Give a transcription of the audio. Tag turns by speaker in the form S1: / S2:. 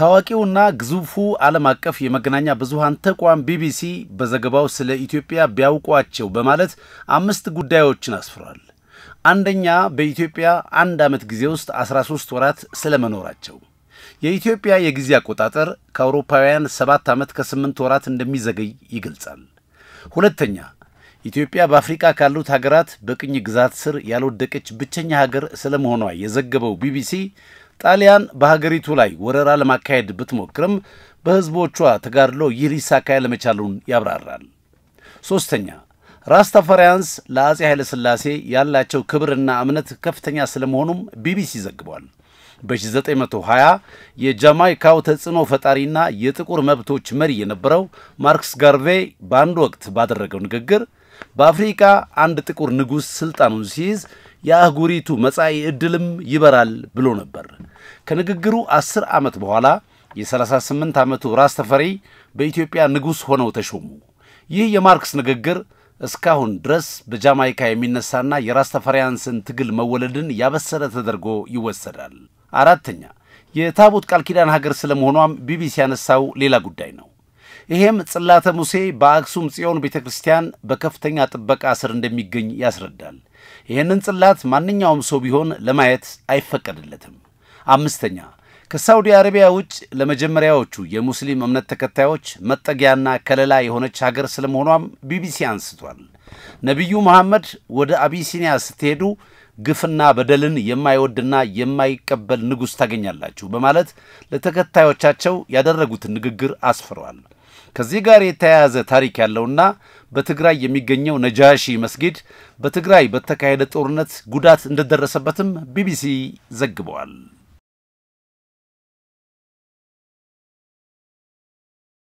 S1: ታዋቂውና ግዙፉ ዓለም አቀፍ የመገናኛ ብዙኃን ተቋም ቢቢሲ በዘገባው ስለ ኢትዮጵያ ቢያውቋቸው በማለት አምስት ጉዳዮችን አስፍሯል። አንደኛ፣ በኢትዮጵያ አንድ ዓመት ጊዜ ውስጥ 13 ወራት ስለመኖራቸው። የኢትዮጵያ የጊዜ አቆጣጠር ከአውሮፓውያን 7 ዓመት ከ8 ወራት እንደሚዘገይ ይገልጻል። ሁለተኛ፣ ኢትዮጵያ በአፍሪካ ካሉት ሀገራት በቅኝ ግዛት ስር ያልወደቀች ብቸኛ ሀገር ስለመሆኗ የዘገበው ቢቢሲ ጣሊያን በሀገሪቱ ላይ ወረራ ለማካሄድ ብትሞክርም በሕዝቦቿ ተጋድሎ ይህ ሊሳካ ያለመቻሉን ያብራራል። ሦስተኛ ራስታፋሪያንስ ለአጼ ኃይለ ሥላሴ ያላቸው ክብርና እምነት ከፍተኛ ስለመሆኑም ቢቢሲ ዘግቧል። በ1920 የጃማይካው ተጽዕኖ ፈጣሪና የጥቁር መብቶች መሪ የነበረው ማርክስ ጋርቬይ በአንድ ወቅት ባደረገው ንግግር በአፍሪካ አንድ ጥቁር ንጉሥ ሥልጣኑን ሲይዝ የአህጉሪቱ መጻኢ ዕድልም ይበራል ብሎ ነበር። ከንግግሩ አስር ዓመት በኋላ የ38 ዓመቱ ራስ ተፈሪ በኢትዮጵያ ንጉሥ ሆነው ተሾሙ። ይህ የማርክስ ንግግር እስካሁን ድረስ በጃማይካ የሚነሳና የራስ ተፈሪያንስን ትግል መወለድን ያበሰረ ተደርጎ ይወሰዳል። አራተኛ የታቦት ቃል ኪዳን ሀገር ስለመሆኗም ቢቢሲ ያነሳው ሌላ ጉዳይ ነው። ይሄም ጽላተ ሙሴ በአክሱም ጽዮን ቤተ ክርስቲያን በከፍተኛ ጥበቃ ስር እንደሚገኝ ያስረዳል። ይህንን ጽላት ማንኛውም ሰው ቢሆን ለማየት አይፈቀድለትም። አምስተኛ ከሳውዲ አረቢያ ውጭ ለመጀመሪያዎቹ የሙስሊም እምነት ተከታዮች መጠጊያና ከለላ የሆነች ሀገር ስለመሆኗም ቢቢሲ አንስቷል። ነቢዩ መሐመድ ወደ አቢሲኒያ ስትሄዱ ግፍና በደልን የማይወድና የማይቀበል ንጉሥ ታገኛላችሁ በማለት ለተከታዮቻቸው ያደረጉትን ንግግር አስፍረዋል። ከዚህ ጋር የተያያዘ ታሪክ ያለውና በትግራይ የሚገኘው ነጃሺ መስጊድ በትግራይ በተካሄደ ጦርነት ጉዳት እንደደረሰበትም ቢቢሲ ዘግበዋል።